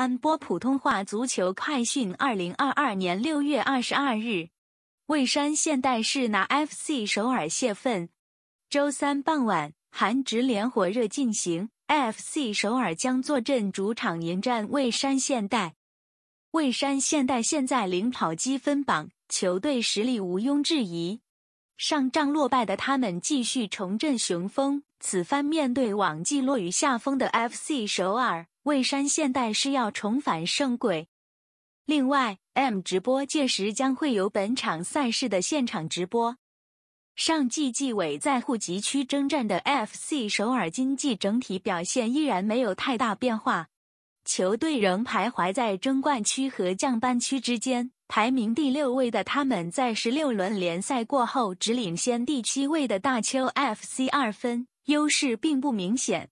安播普通话足球快讯：二零二二年六月二十二日，蔚山现代是拿 F C 首尔泄愤。周三傍晚，韩职联火热进行，F C 首尔将坐镇主场迎战蔚山现代。蔚山现代现在领跑积分榜，球队实力毋庸置疑。上仗落败的他们继续重振雄风，此番面对往季落于下风的 FC 首尔，蔚山现代是要重返胜轨。另外，M 直播届时将会有本场赛事的现场直播。上季季尾在户籍区征战的 FC 首尔，经济整体表现依然没有太大变化，球队仍徘徊在争冠区和降班区之间。排名第六位的他们在十六轮联赛过后只领先第七位的大邱 F C 二分，优势并不明显。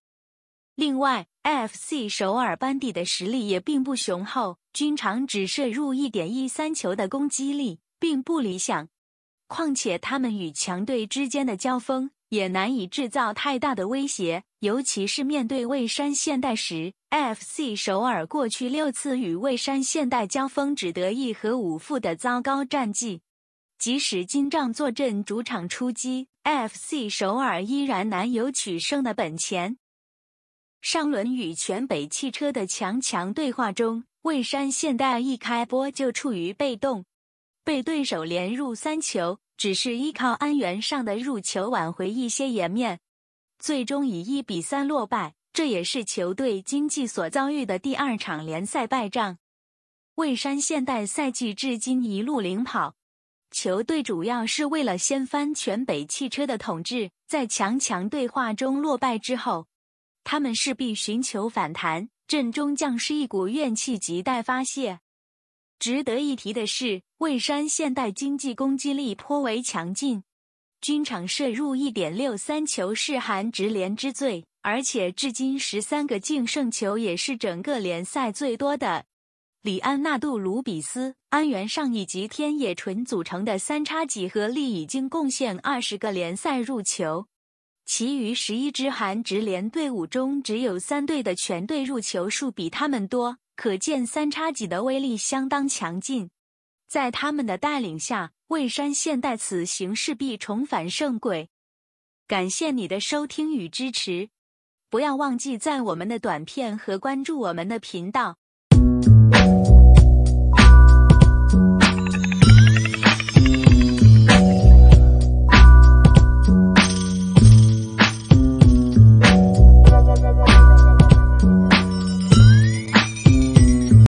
另外，F C 首尔班底的实力也并不雄厚，均场只射入一点一三球的攻击力并不理想。况且，他们与强队之间的交锋。也难以制造太大的威胁，尤其是面对蔚山现代时，F.C. 首尔过去六次与蔚山现代交锋只得一和五负的糟糕战绩。即使金帐坐镇主场出击，F.C. 首尔依然难有取胜的本钱。上轮与全北汽车的强强对话中，蔚山现代一开播就处于被动。被对手连入三球，只是依靠安源上的入球挽回一些颜面，最终以一比三落败。这也是球队经济所遭遇的第二场联赛败仗。蔚山现代赛季至今一路领跑，球队主要是为了掀翻全北汽车的统治。在强强对话中落败之后，他们势必寻求反弹，阵中将士一股怨气亟待发泄。值得一提的是，蔚山现代经济攻击力颇为强劲，均场射入1.63球是韩职联之最，而且至今13个净胜球也是整个联赛最多的。里安纳杜鲁比斯、安原尚以及天野纯组成的三叉戟合力已经贡献20个联赛入球，其余11支韩职联队伍中只有三队的全队入球数比他们多。可见三叉戟的威力相当强劲，在他们的带领下，蔚山现代此行势必重返圣轨。感谢你的收听与支持，不要忘记在我们的短片和关注我们的频道。